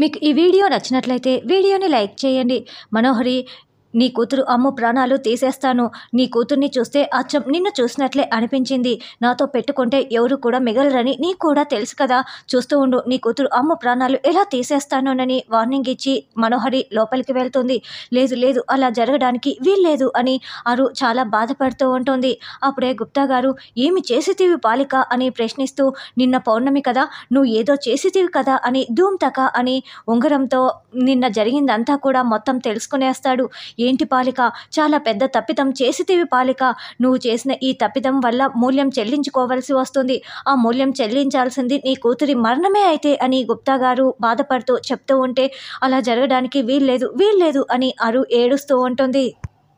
మీకు ఈ వీడియో నచ్చినట్లయితే వీడియోని లైక్ చేయండి మనోహరి నీ కూతురు అమ్ము ప్రాణాలు తీసేస్తాను నీ కూతుర్ని చూస్తే అచ్చం నిన్ను చూసినట్లే అనిపించింది నాతో పెట్టుకుంటే ఎవరు కూడా మిగలరని నీకు కూడా తెలుసు కదా చూస్తూ ఉండు నీ కూతురు అమ్ము ప్రాణాలు ఎలా తీసేస్తానోనని వార్నింగ్ ఇచ్చి మనోహరి లోపలికి వెళ్తుంది లేదు లేదు అలా జరగడానికి వీల్లేదు అని అరు చాలా బాధపడుతూ ఉంటుంది అప్పుడే గుప్తా గారు ఏమి చేసితివి పాలిక అని ప్రశ్నిస్తూ నిన్న పౌర్ణమి కదా నువ్వు ఏదో చేసితివి కదా అని ధూమ్తక అని ఉంగరంతో నిన్న జరిగిందంతా కూడా మొత్తం తెలుసుకునేస్తాడు ఏంటి పాలిక చాలా పెద్ద తప్పిదం చేసితివి పాలిక నువ్వు చేసిన ఈ తప్పిదం వల్ల మూల్యం చెల్లించుకోవలసి వస్తుంది ఆ మూల్యం చెల్లించాల్సింది నీ కూతురి మరణమే అయితే అని గుప్తా గారు బాధపడుతూ చెప్తూ ఉంటే అలా జరగడానికి వీల్లేదు వీల్లేదు అని అరు ఏడుస్తూ ఉంటుంది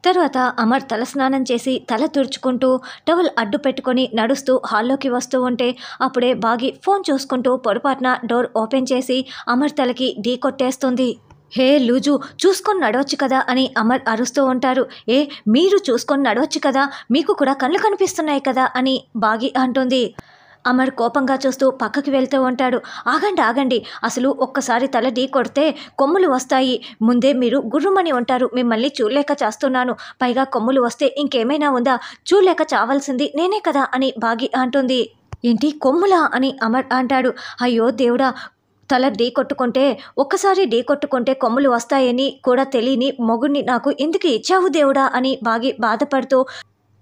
తర్వాత అమర్ స్నానం చేసి తల తుడుచుకుంటూ టవల్ అడ్డు పెట్టుకొని నడుస్తూ హాల్లోకి వస్తూ ఉంటే అప్పుడే బాగి ఫోన్ చూసుకుంటూ పొరపాటున డోర్ ఓపెన్ చేసి అమర్ తలకి ఢీ కొట్టేస్తుంది హే లూజు చూసుకొని నడవచ్చు కదా అని అమర్ అరుస్తూ ఉంటారు ఏ మీరు చూసుకొని నడవచ్చు కదా మీకు కూడా కళ్ళు కనిపిస్తున్నాయి కదా అని బాగి అంటుంది అమర్ కోపంగా చూస్తూ పక్కకి వెళ్తూ ఉంటాడు ఆగండి ఆగండి అసలు ఒక్కసారి తల ఢీ కొడితే కొమ్ములు వస్తాయి ముందే మీరు గుర్రుమని ఉంటారు మిమ్మల్ని చూడలేక చేస్తున్నాను పైగా కొమ్ములు వస్తే ఇంకేమైనా ఉందా చూడలేక చావాల్సింది నేనే కదా అని బాగి అంటుంది ఏంటి కొమ్ములా అని అమర్ అంటాడు అయ్యో దేవుడా తల ఢీ కొట్టుకుంటే ఒక్కసారి డీ కొట్టుకుంటే కొమ్ములు వస్తాయని కూడా తెలియని మొగుడిని నాకు ఎందుకు ఇచ్చావు దేవుడా అని బాగి బాధపడుతూ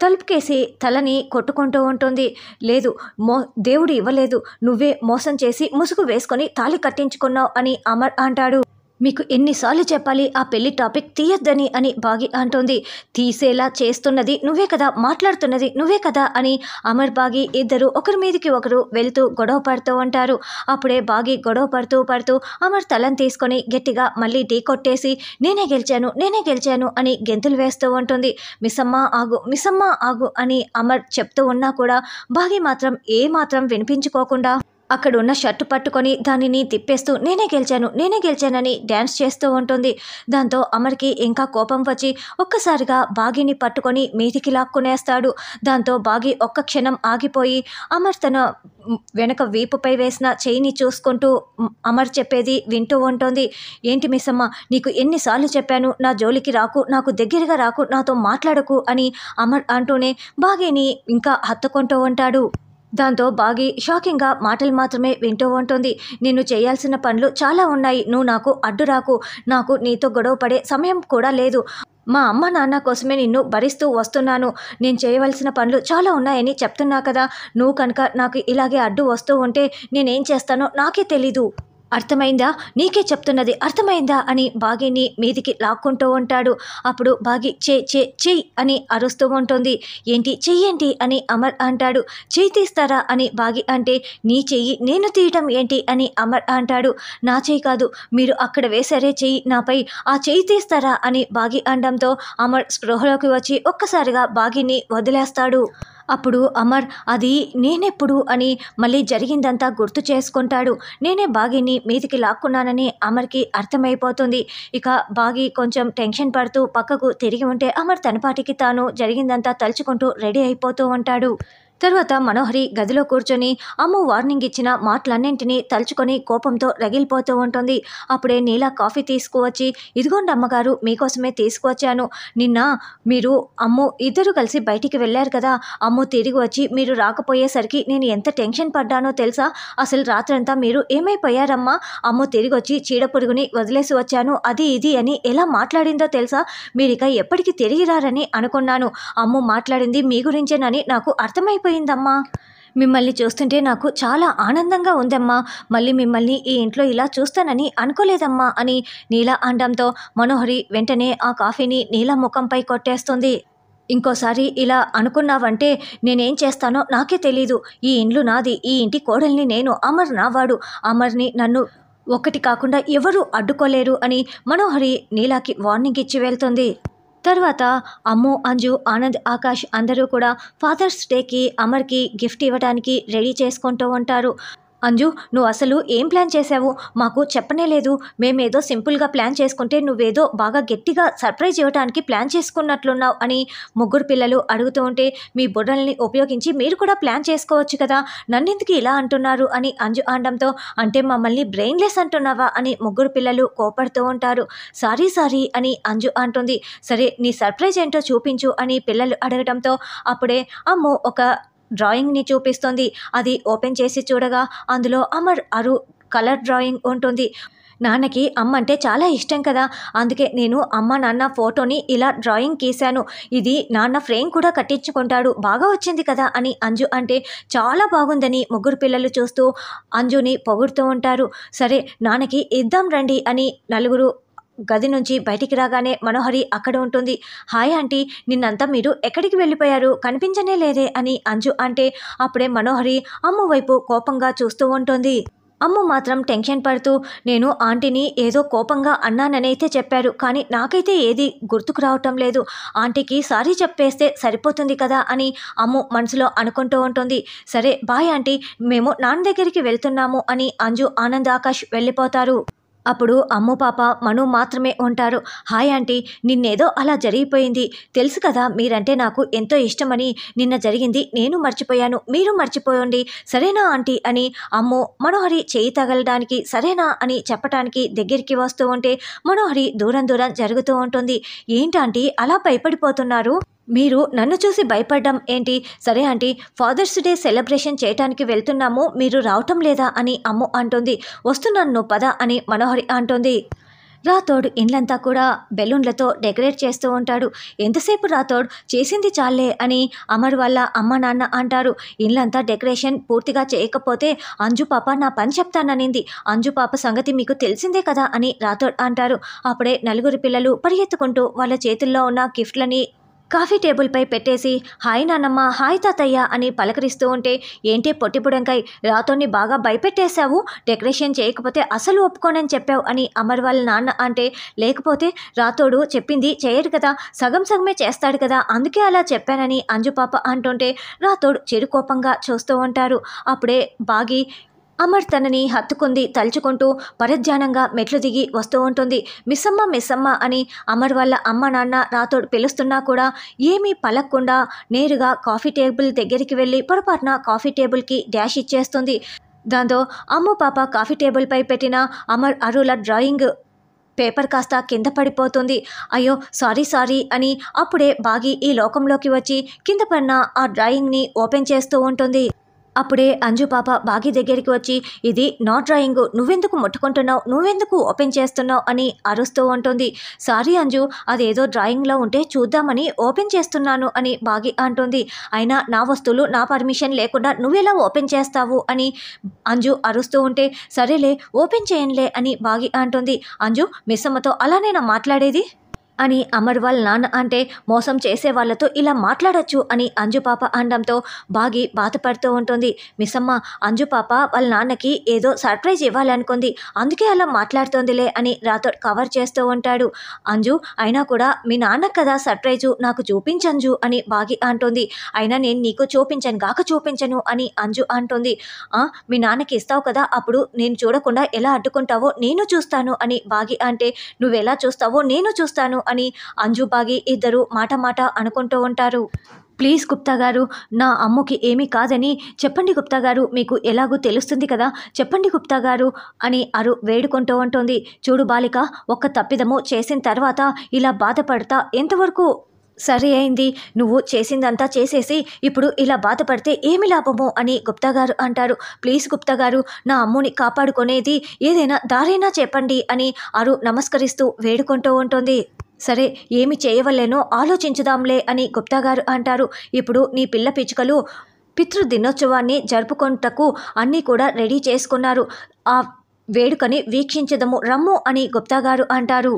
తలుపుకేసి తలని కొట్టుకుంటూ ఉంటుంది లేదు మో దేవుడు ఇవ్వలేదు నువ్వే మోసం చేసి ముసుగు వేసుకొని తాళి కట్టించుకున్నావు అని అమర్ అంటాడు మీకు ఎన్నిసార్లు చెప్పాలి ఆ పెళ్లి టాపిక్ తీయొద్దని అని బాగి అంటోంది తీసేలా చేస్తున్నది నువ్వే కదా మాట్లాడుతున్నది నువ్వే కదా అని అమర్ బాగి ఇద్దరు ఒకరి మీదకి ఒకరు వెళ్తూ గొడవ పడుతూ ఉంటారు అప్పుడే బాగి గొడవ పడుతూ పడుతూ అమర్ తలం తీసుకొని గట్టిగా మళ్ళీ ఢీ కొట్టేసి నేనే గెలిచాను నేనే గెలిచాను అని గెంతులు వేస్తూ ఉంటుంది మిసమ్మ ఆగు మిసమ్మ ఆగు అని అమర్ చెప్తూ ఉన్నా కూడా బాగి మాత్రం ఏ మాత్రం వినిపించుకోకుండా అక్కడున్న షర్టు పట్టుకొని దానిని తిప్పేస్తూ నేనే గెలిచాను నేనే గెలిచానని డ్యాన్స్ చేస్తూ ఉంటుంది దాంతో అమర్కి ఇంకా కోపం వచ్చి ఒక్కసారిగా బాగిని పట్టుకొని మీదికి లాక్కునేస్తాడు దాంతో బాగి ఒక్క క్షణం ఆగిపోయి అమర్ తన వెనక వీపుపై వేసిన చేయిని చూసుకుంటూ అమర్ చెప్పేది వింటూ ఉంటుంది ఏంటి మిస్సమ్మ నీకు ఎన్నిసార్లు చెప్పాను నా జోలికి రాకు నాకు దగ్గరగా రాకు నాతో మాట్లాడకు అని అమర్ అంటూనే బాగిని ఇంకా హత్తుకుంటూ ఉంటాడు దాంతో బాగి షాకింగ్గా మాటలు మాత్రమే వింటూ ఉంటుంది నిన్ను చేయాల్సిన పనులు చాలా ఉన్నాయి నువ్వు నాకు అడ్డు రాకు నాకు నీతో గొడవ పడే సమయం కూడా లేదు మా అమ్మ నాన్న కోసమే నిన్ను భరిస్తూ వస్తున్నాను నేను చేయవలసిన పనులు చాలా ఉన్నాయని చెప్తున్నా కదా నువ్వు కనుక నాకు ఇలాగే అడ్డు వస్తూ ఉంటే నేనేం చేస్తానో నాకే తెలీదు అర్థమైందా నీకే చెప్తున్నది అర్థమైందా అని బాగిని మీదికి లాక్కుంటూ ఉంటాడు అప్పుడు బాగి చే చే చెయ్యి అని అరుస్తూ ఉంటుంది ఏంటి చెయ్యండి అని అమర్ అంటాడు చెయ్యి తీస్తారా అని బాగి అంటే నీ చెయ్యి నేను తీయటం ఏంటి అని అమర్ అంటాడు నా చెయ్యి కాదు మీరు అక్కడ వేసారే చెయ్యి నాపై ఆ చెయ్యి తీస్తారా అని బాగి అనడంతో అమర్ స్పృహలోకి వచ్చి ఒక్కసారిగా బాగిని వదిలేస్తాడు అప్పుడు అమర్ అది నేనెప్పుడు అని మళ్ళీ జరిగిందంతా గుర్తు చేసుకుంటాడు నేనే బాగీని మీదికి లాక్కున్నానని అమర్కి అర్థమైపోతుంది ఇక బాగి కొంచెం టెన్షన్ పడుతూ పక్కకు తిరిగి ఉంటే అమర్ తనపాటికి తాను జరిగిందంతా తలుచుకుంటూ రెడీ అయిపోతూ ఉంటాడు తర్వాత మనోహరి గదిలో కూర్చొని అమ్ము వార్నింగ్ ఇచ్చిన మాటలన్నింటినీ తలుచుకొని కోపంతో రగిలిపోతూ ఉంటుంది అప్పుడే నీలా కాఫీ తీసుకువచ్చి ఇదిగోండి అమ్మగారు మీకోసమే తీసుకువచ్చాను నిన్న మీరు అమ్ము ఇద్దరు కలిసి బయటికి వెళ్ళారు కదా అమ్ము తిరిగి వచ్చి మీరు రాకపోయేసరికి నేను ఎంత టెన్షన్ పడ్డానో తెలుసా అసలు రాత్రంతా మీరు ఏమైపోయారమ్మా అమ్ము తిరిగి వచ్చి చీడ పురుగుని వదిలేసి వచ్చాను అది ఇది అని ఎలా మాట్లాడిందో తెలుసా మీరిక ఎప్పటికీ తిరిగి రారని అనుకున్నాను అమ్ము మాట్లాడింది మీ గురించేనని నాకు అర్థమైపోయింది అయిపోయిందమ్మా మిమ్మల్ని చూస్తుంటే నాకు చాలా ఆనందంగా ఉందమ్మా మళ్ళీ మిమ్మల్ని ఈ ఇంట్లో ఇలా చూస్తానని అనుకోలేదమ్మా అని నీల అనడంతో మనోహరి వెంటనే ఆ కాఫీని నీల ముఖంపై కొట్టేస్తుంది ఇంకోసారి ఇలా అనుకున్నావంటే నేనేం చేస్తానో నాకే తెలీదు ఈ ఇండ్లు నాది ఈ ఇంటి కోడల్ని నేను అమర్ నావాడు అమర్ని నన్ను ఒక్కటి కాకుండా ఎవరూ అడ్డుకోలేరు అని మనోహరి నీలాకి వార్నింగ్ ఇచ్చి వెళ్తుంది తర్వాత అమ్ము అంజు ఆనంద్ ఆకాష్ అందరూ కూడా ఫాదర్స్ డేకి అమర్కి గిఫ్ట్ ఇవ్వడానికి రెడీ చేసుకుంటూ ఉంటారు అంజు నువ్వు అసలు ఏం ప్లాన్ చేశావు మాకు చెప్పనే లేదు మేమేదో సింపుల్గా ప్లాన్ చేసుకుంటే నువ్వేదో బాగా గట్టిగా సర్ప్రైజ్ ఇవ్వడానికి ప్లాన్ చేసుకున్నట్లున్నావు అని ముగ్గురు పిల్లలు అడుగుతూ ఉంటే మీ బుర్రల్ని ఉపయోగించి మీరు కూడా ప్లాన్ చేసుకోవచ్చు కదా నన్నెందుకు ఇలా అంటున్నారు అని అంజు అనడంతో అంటే మమ్మల్ని బ్రెయిన్లెస్ అంటున్నావా అని ముగ్గురు పిల్లలు కోపడుతూ ఉంటారు సారీ సారీ అని అంజు అంటుంది సరే నీ సర్ప్రైజ్ ఏంటో చూపించు అని పిల్లలు అడగడంతో అప్పుడే అమ్మో ఒక డ్రాయింగ్ని చూపిస్తుంది అది ఓపెన్ చేసి చూడగా అందులో అమర్ అరు కలర్ డ్రాయింగ్ ఉంటుంది నాన్నకి అమ్మ అంటే చాలా ఇష్టం కదా అందుకే నేను అమ్మ నాన్న ఫోటోని ఇలా డ్రాయింగ్ గీశాను ఇది నాన్న ఫ్రేమ్ కూడా కట్టించుకుంటాడు బాగా వచ్చింది కదా అని అంజు అంటే చాలా బాగుందని ముగ్గురు పిల్లలు చూస్తూ అంజుని పొగుడుతూ ఉంటారు సరే నాన్నకి ఇద్దాం రండి అని నలుగురు గది నుంచి బయటికి రాగానే మనోహరి అక్కడ ఉంటుంది హాయ్ ఆంటీ నిన్నంతా మీరు ఎక్కడికి వెళ్ళిపోయారు కనిపించనే లేదే అని అంజు అంటే అప్పుడే మనోహరి అమ్ము వైపు కోపంగా చూస్తూ ఉంటుంది అమ్ము మాత్రం టెన్షన్ పడుతూ నేను ఆంటీని ఏదో కోపంగా అన్నాననైతే చెప్పారు కానీ నాకైతే ఏది గుర్తుకు రావటం లేదు ఆంటీకి సారీ చెప్పేస్తే సరిపోతుంది కదా అని అమ్ము మనసులో అనుకుంటూ ఉంటుంది సరే బాయ్ ఆంటీ మేము నాన్న దగ్గరికి వెళ్తున్నాము అని అంజు ఆనంద్ ఆకాష్ వెళ్ళిపోతారు అప్పుడు అమ్మ పాప మను మాత్రమే ఉంటారు హాయ్ ఆంటీ నిన్నేదో అలా జరిగిపోయింది తెలుసు కదా మీరంటే నాకు ఎంతో ఇష్టమని నిన్న జరిగింది నేను మర్చిపోయాను మీరు మర్చిపోయండి సరేనా ఆంటీ అని అమ్ము మనోహరి చేయి తగలడానికి సరేనా అని చెప్పటానికి దగ్గరికి వస్తూ ఉంటే మనోహరి దూరం దూరం జరుగుతూ ఉంటుంది ఏంటంటే అలా భయపడిపోతున్నారు మీరు నన్ను చూసి భయపడడం ఏంటి సరే ఆంటీ ఫాదర్స్ డే సెలబ్రేషన్ చేయటానికి వెళ్తున్నాము మీరు రావటం లేదా అని అమ్ము అంటుంది వస్తున్నాను పద అని మనోహరి అంటుంది రాథోడ్ ఇండ్లంతా కూడా బెలూన్లతో డెకరేట్ చేస్తూ ఉంటాడు ఎంతసేపు రాథోడ్ చేసింది చాలే అని అమర్ వల్ల అమ్మ నాన్న అంటారు ఇండ్లంతా డెకరేషన్ పూర్తిగా చేయకపోతే అంజు పాప నా పని చెప్తాననింది అంజు పాప సంగతి మీకు తెలిసిందే కదా అని రాథోడ్ అంటారు అప్పుడే నలుగురు పిల్లలు పరిగెత్తుకుంటూ వాళ్ళ చేతుల్లో ఉన్న గిఫ్ట్లని కాఫీ టేబుల్పై పెట్టేసి హాయ్ నానమ్మ హాయ్ తాతయ్య అని పలకరిస్తూ ఉంటే ఏంటే పొట్టిపుడంకాయ్ రాతోని బాగా భయపెట్టేశావు డెకరేషన్ చేయకపోతే అసలు ఒప్పుకోనని చెప్పావు అని అమర్ వాళ్ళ నాన్న అంటే లేకపోతే రాతోడు చెప్పింది చేయడు కదా సగం సగమే చేస్తాడు కదా అందుకే అలా చెప్పానని అంజుపాప అంటుంటే రాతోడు చెరుకోపంగా చూస్తూ ఉంటారు అప్పుడే బాగి అమర్ తనని హత్తుకుంది తలుచుకుంటూ పరధ్యానంగా మెట్లు దిగి వస్తూ ఉంటుంది మిస్సమ్మ మిస్సమ్మ అని అమర్ వాళ్ళ అమ్మ నాన్న రాతోడు పిలుస్తున్నా కూడా ఏమీ పలక్కుండా నేరుగా కాఫీ టేబుల్ దగ్గరికి వెళ్ళి పొరపాటున కాఫీ టేబుల్కి డాష్ ఇచ్చేస్తుంది దాంతో అమ్మ పాప కాఫీ టేబుల్పై పెట్టిన అమర్ అరుల డ్రాయింగ్ పేపర్ కాస్త కింద పడిపోతుంది అయ్యో సారీ సారీ అని అప్పుడే బాగి ఈ లోకంలోకి వచ్చి కింద పడిన ఆ డ్రాయింగ్ని ఓపెన్ చేస్తూ ఉంటుంది అప్పుడే అంజు పాప బాగి దగ్గరికి వచ్చి ఇది నా డ్రాయింగ్ నువ్వెందుకు ముట్టుకుంటున్నావు నువ్వెందుకు ఓపెన్ చేస్తున్నావు అని అరుస్తూ ఉంటుంది సారీ అంజు అదేదో డ్రాయింగ్లో ఉంటే చూద్దామని ఓపెన్ చేస్తున్నాను అని బాగి అంటుంది అయినా నా వస్తువులు నా పర్మిషన్ లేకుండా నువ్వెలా ఓపెన్ చేస్తావు అని అంజు అరుస్తూ ఉంటే సరేలే ఓపెన్ చేయండిలే అని బాగి అంటుంది అంజు మిస్సమ్మతో నేను మాట్లాడేది అని అమర్ వాళ్ళ నాన్న అంటే మోసం చేసే వాళ్ళతో ఇలా మాట్లాడచ్చు అని అంజుపాప అనడంతో బాగి బాధపడుతూ ఉంటుంది మిస్సమ్మ అంజుపాప వాళ్ళ నాన్నకి ఏదో సర్ప్రైజ్ ఇవ్వాలనుకుంది అందుకే అలా మాట్లాడుతోందిలే అని రాతో కవర్ చేస్తూ ఉంటాడు అంజు అయినా కూడా మీ నాన్న కదా సర్ప్రైజు నాకు చూపించంజు అని బాగి అంటుంది అయినా నేను నీకు చూపించను గాక చూపించను అని అంజు అంటుంది మీ నాన్నకి ఇస్తావు కదా అప్పుడు నేను చూడకుండా ఎలా అడ్డుకుంటావో నేను చూస్తాను అని బాగి అంటే నువ్వెలా చూస్తావో నేను చూస్తాను అని అంజుబాగి ఇద్దరు మాట మాట అనుకుంటూ ఉంటారు ప్లీజ్ గుప్తా గారు నా అమ్మకి ఏమీ కాదని చెప్పండి గుప్తా గారు మీకు ఎలాగూ తెలుస్తుంది కదా చెప్పండి గుప్తా గారు అని అరు వేడుకుంటూ ఉంటుంది చూడు బాలిక ఒక్క తప్పిదము చేసిన తర్వాత ఇలా బాధపడతా ఎంతవరకు సరి అయింది నువ్వు చేసిందంతా చేసేసి ఇప్పుడు ఇలా బాధపడితే ఏమి లాభము అని గుప్తా గారు అంటారు ప్లీజ్ గుప్తా గారు నా అమ్ముని కాపాడుకునేది ఏదైనా దారైనా చెప్పండి అని అరు నమస్కరిస్తూ వేడుకుంటూ ఉంటుంది సరే ఏమి చేయవలేనో ఆలోచించుదాంలే అని గుప్తాగారు అంటారు ఇప్పుడు నీ పిల్ల పిచ్చుకలు పితృ దినోత్సవాన్ని జరుపుకొనుటకు అన్నీ కూడా రెడీ చేసుకున్నారు ఆ వేడుకని వీక్షించదము రమ్ము అని గుప్తాగారు అంటారు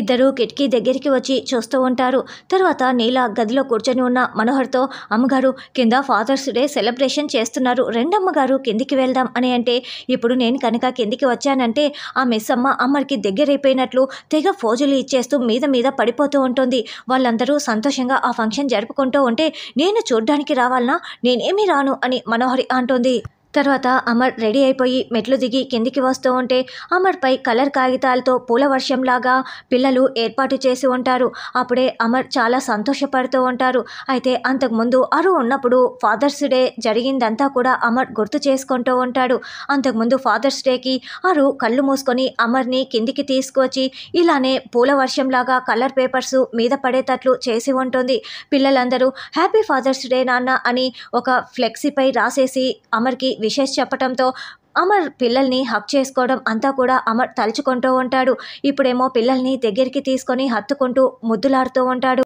ఇద్దరు కిటికీ దగ్గరికి వచ్చి చూస్తూ ఉంటారు తర్వాత నీల గదిలో కూర్చొని ఉన్న మనోహర్తో అమ్మగారు కింద ఫాదర్స్ డే సెలబ్రేషన్ చేస్తున్నారు రెండమ్మగారు కిందికి వెళ్దాం అని అంటే ఇప్పుడు నేను కనుక కిందికి వచ్చానంటే ఆ మిస్ అమ్మ దగ్గరైపోయినట్లు తెగ ఫోజులు ఇచ్చేస్తూ మీద మీద పడిపోతూ ఉంటుంది వాళ్ళందరూ సంతోషంగా ఆ ఫంక్షన్ జరుపుకుంటూ ఉంటే నేను చూడ్డానికి రావాలనా నేనేమి రాను అని మనోహరి అంటుంది తర్వాత అమర్ రెడీ అయిపోయి మెట్లు దిగి కిందికి వస్తూ ఉంటే అమర్పై కలర్ కాగితాలతో పూల వర్షంలాగా పిల్లలు ఏర్పాటు చేసి ఉంటారు అప్పుడే అమర్ చాలా సంతోషపడుతూ ఉంటారు అయితే అంతకుముందు అరు ఉన్నప్పుడు ఫాదర్స్ డే జరిగిందంతా కూడా అమర్ గుర్తు చేసుకుంటూ ఉంటాడు అంతకుముందు ఫాదర్స్ డేకి అరు కళ్ళు మూసుకొని అమర్ని కిందికి తీసుకొచ్చి ఇలానే పూల వర్షంలాగా కలర్ పేపర్స్ మీద పడేటట్లు చేసి ఉంటుంది పిల్లలందరూ హ్యాపీ ఫాదర్స్ డే నాన్న అని ఒక ఫ్లెక్సీపై రాసేసి అమర్కి విషెస్ చెప్పటంతో అమర్ పిల్లల్ని హక్ చేసుకోవడం అంతా కూడా అమర్ తలుచుకుంటూ ఉంటాడు ఇప్పుడేమో పిల్లల్ని దగ్గరికి తీసుకొని హత్తుకుంటూ ముద్దులాడుతూ ఉంటాడు